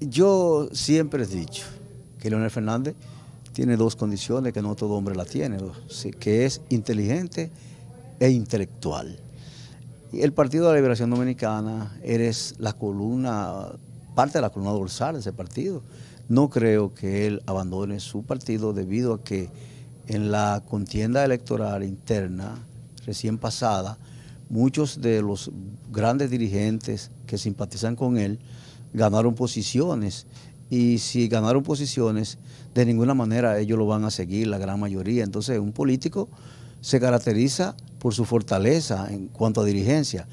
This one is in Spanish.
Yo siempre he dicho que Leonel Fernández tiene dos condiciones que no todo hombre la tiene, que es inteligente e intelectual. El Partido de la Liberación Dominicana eres la columna, parte de la columna dorsal de ese partido. No creo que él abandone su partido debido a que en la contienda electoral interna recién pasada, muchos de los grandes dirigentes que simpatizan con él ganaron posiciones y si ganaron posiciones, de ninguna manera ellos lo van a seguir, la gran mayoría. Entonces, un político se caracteriza por su fortaleza en cuanto a dirigencia.